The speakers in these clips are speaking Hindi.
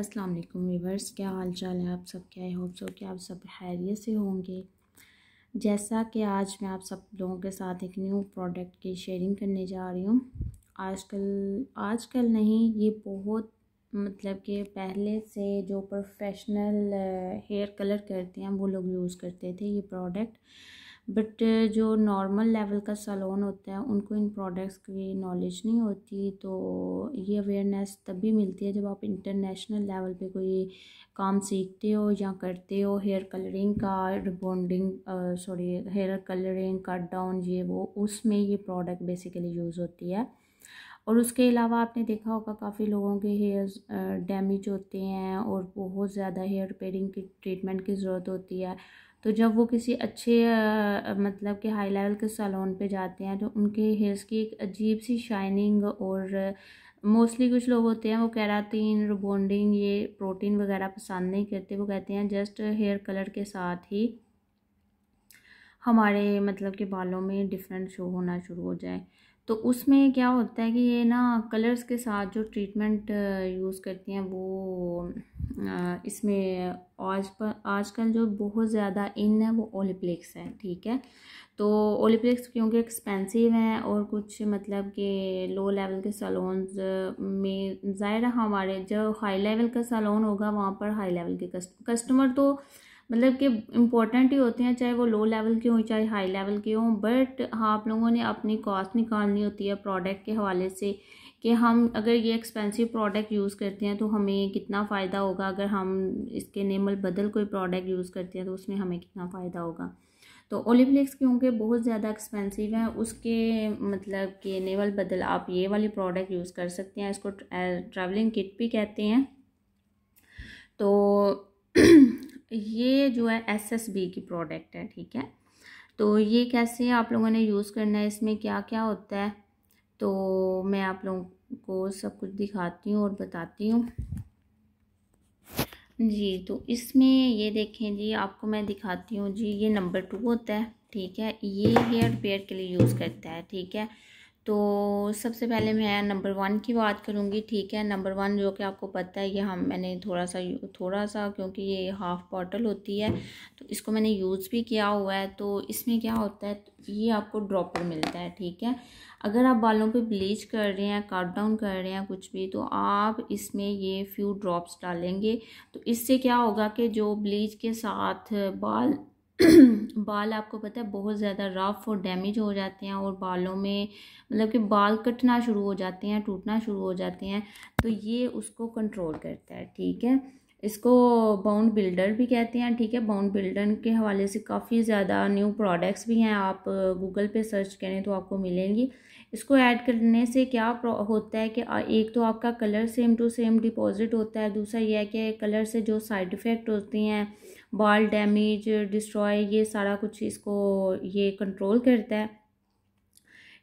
अस्सलाम वालेकुम वीवर्स क्या हाल चाल है आप सब क्या आई होप सो कि आप सब खैरियत से होंगे जैसा कि आज मैं आप सब लोगों के साथ एक न्यू प्रोडक्ट की शेयरिंग करने जा रही हूँ आजकल आजकल नहीं ये बहुत मतलब कि पहले से जो प्रोफेशनल हेयर कलर करते हैं वो लोग यूज़ करते थे ये प्रोडक्ट बट जो नॉर्मल लेवल का सलोन होता है उनको इन प्रोडक्ट्स की नॉलेज नहीं होती तो ये अवेयरनेस तभी मिलती है जब आप इंटरनेशनल लेवल पे कोई काम सीखते हो या करते हो हेयर कलरिंग का rebonding sorry hair colouring cut down ये वो उसमें ये प्रोडक्ट बेसिकली यूज़ होती है और उसके अलावा आपने देखा होगा काफ़ी लोगों के हेयर्स डैमेज होते हैं और बहुत ज़्यादा हेयर रिपेयरिंग की ट्रीटमेंट की ज़रूरत होती है तो जब वो किसी अच्छे आ, मतलब कि हाई लेवल के सैलून पे जाते हैं तो उनके हेयर्स की एक अजीब सी शाइनिंग और मोस्टली कुछ लोग होते हैं वो कैराटीन रिबॉन्डिंग ये प्रोटीन वगैरह पसंद नहीं करते वो कहते हैं जस्ट हेयर कलर के साथ ही हमारे मतलब के बालों में डिफरेंट शो होना शुरू हो जाए तो उसमें क्या होता है कि ये ना कलर्स के साथ जो ट्रीटमेंट यूज़ करती हैं वो इसमें आज पर आजकल जो बहुत ज़्यादा इन है वो ओलीप्लेक्स है ठीक है तो ओलीप्लेक्स क्योंकि एक्सपेंसिव हैं और कुछ मतलब के लो लेवल के सलोन्स में ज़ाहिर हमारे जो हाई लेवल का सलोन होगा वहाँ पर हाई लेवल के कस्टमर तो मतलब कि इम्पोर्टेंट ही होते हैं चाहे वो लो लेवल के हों चाहे हाई लेवल के हों बट हाँ आप लोगों ने अपनी कॉस्ट निकालनी होती है प्रोडक्ट के हवाले से कि हम अगर ये एक्सपेंसिव प्रोडक्ट यूज़ करते हैं तो हमें कितना फ़ायदा होगा अगर हम इसके नेमल बदल कोई प्रोडक्ट यूज़ करते हैं तो उसमें हमें कितना फ़ायदा होगा तो ओलीफ्लेक्स क्योंकि बहुत ज़्यादा एक्सपेंसिव है उसके मतलब कि नेवल बदल आप ये वाली प्रोडक्ट यूज़ कर सकते हैं इसको ट्रैवलिंग किट भी कहते हैं तो ये जो है एस एस बी की प्रोडक्ट है ठीक है तो ये कैसे आप लोगों ने यूज़ करना है इसमें क्या क्या होता है तो मैं आप लोगों को सब कुछ दिखाती हूँ और बताती हूँ जी तो इसमें ये देखें जी आपको मैं दिखाती हूँ जी ये नंबर टू होता है ठीक है ये हेयर पेयर के लिए यूज़ करता है ठीक है तो सबसे पहले मैं नंबर वन की बात करूँगी ठीक है नंबर वन जो कि आपको पता है ये हम मैंने थोड़ा सा थोड़ा सा क्योंकि ये हाफ़ बॉटल होती है तो इसको मैंने यूज़ भी किया हुआ है तो इसमें क्या होता है तो ये आपको ड्रॉपर मिलता है ठीक है अगर आप बालों पे ब्लीच कर रहे हैं काट डाउन कर रहे हैं कुछ भी तो आप इसमें ये फ्यू ड्रॉप्स डालेंगे तो इससे क्या होगा कि जो ब्लीच के साथ बाल बाल आपको पता है बहुत ज़्यादा रफ और डैमेज हो जाते हैं और बालों में मतलब कि बाल कटना शुरू हो जाते हैं टूटना शुरू हो जाते हैं तो ये उसको कंट्रोल करता है ठीक है इसको बाउंड बिल्डर भी कहते हैं ठीक है बाउंड बिल्डर के हवाले से काफ़ी ज़्यादा न्यू प्रोडक्ट्स भी हैं आप गूगल पे सर्च करें तो आपको मिलेंगी इसको ऐड करने से क्या होता है कि एक तो आपका colour same to same deposit होता है दूसरा यह है कि कलर से जो साइड इफ़ेक्ट होती हैं बॉल डैमेज डिस्ट्रॉय ये सारा कुछ इसको ये कंट्रोल करता है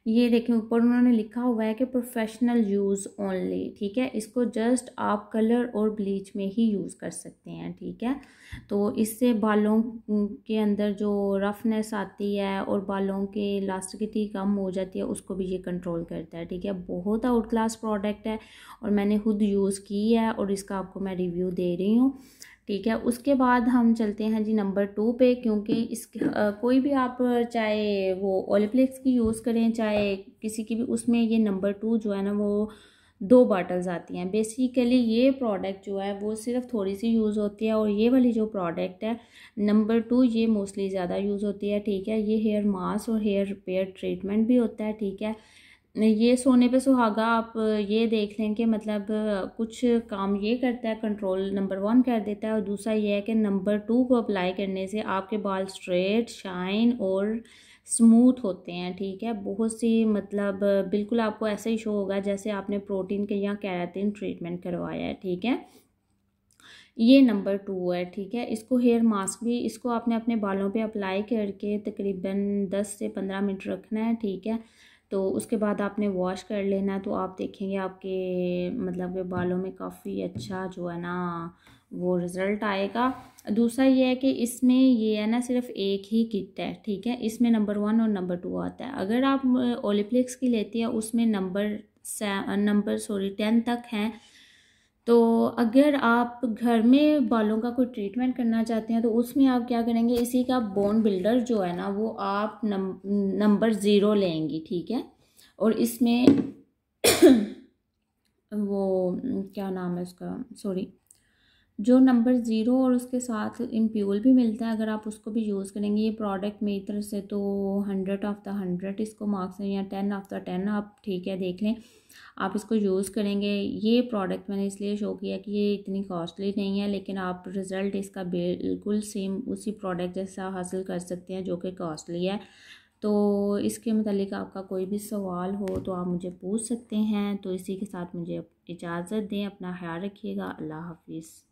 ये देखें ऊपर उन्होंने लिखा हुआ है कि प्रोफेशनल यूज़ ओनली ठीक है इसको जस्ट आप कलर और ब्लीच में ही यूज़ कर सकते हैं ठीक है तो इससे बालों के अंदर जो रफनेस आती है और बालों के इलास्टिकिटी कम हो जाती है उसको भी ये कंट्रोल करता है ठीक है बहुत आउट क्लास प्रोडक्ट है और मैंने खुद यूज़ की है और इसका आपको मैं रिव्यू दे रही हूँ ठीक है उसके बाद हम चलते हैं जी नंबर टू पे क्योंकि इस आ, कोई भी आप चाहे वो ओलिप्लेक्स की यूज़ करें चाहे किसी की भी उसमें ये नंबर टू जो है ना वो दो बॉटल्स आती हैं बेसिकली ये प्रोडक्ट जो है वो सिर्फ थोड़ी सी यूज़ होती है और ये वाली जो प्रोडक्ट है नंबर टू ये मोस्टली ज़्यादा यूज़ होती है ठीक है ये हेयर मास्क और हेयर रिपेयर ट्रीटमेंट भी होता है ठीक है ये सोने पे सुहागा आप ये देख लें कि मतलब कुछ काम ये करता है कंट्रोल नंबर वन कर देता है और दूसरा ये है कि नंबर टू को अप्लाई करने से आपके बाल स्ट्रेट शाइन और स्मूथ होते हैं ठीक है बहुत सी मतलब बिल्कुल आपको ऐसा ही शो होगा जैसे आपने प्रोटीन के या कैरातिन ट्रीटमेंट करवाया है ठीक है ये नंबर टू है ठीक है इसको हेयर मास्क भी इसको आपने अपने बालों पे अप्लाई करके तकरीबन दस से पंद्रह मिनट रखना है ठीक है तो उसके बाद आपने वॉश कर लेना तो आप देखेंगे आपके मतलब के बालों में काफ़ी अच्छा जो है ना वो रिज़ल्ट आएगा दूसरा ये है कि इसमें ये है ना सिर्फ एक ही किट है ठीक है इसमें नंबर वन और नंबर टू आता है अगर आप ओलिप्लिक्स की लेती है उसमें नंबर नंबर सॉरी टेन तक हैं तो अगर आप घर में बालों का कोई ट्रीटमेंट करना चाहते हैं तो उसमें आप क्या करेंगे इसी का बोन बिल्डर जो है ना वो आप नम, नंबर ज़ीरो लेंगी ठीक है और इसमें वो क्या नाम है उसका सॉरी जो नंबर ज़ीरो और उसके साथ इम्प्यूल भी मिलता है अगर आप उसको भी यूज़ करेंगे ये प्रोडक्ट मेरी तरफ से तो हंड्रेड ऑफ़ द हंड्रेड इसको मार्क्स हैं या टेन ऑफ़ द टेन आप ठीक है देख लें आप इसको यूज़ करेंगे ये प्रोडक्ट मैंने इसलिए शो किया कि ये इतनी कॉस्टली नहीं है लेकिन आप रिज़ल्ट इसका बिल्कुल सेम उसी प्रोडक्ट जैसा हासिल कर सकते हैं जो कि कॉस्टली है तो इसके मतलब आपका कोई भी सवाल हो तो आप मुझे पूछ सकते हैं तो इसी के साथ मुझे इजाज़त दें अपना ख्याल रखिएगा अल्लाह हाफिज़